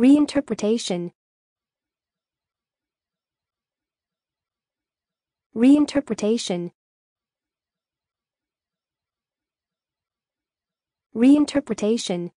Reinterpretation Reinterpretation Reinterpretation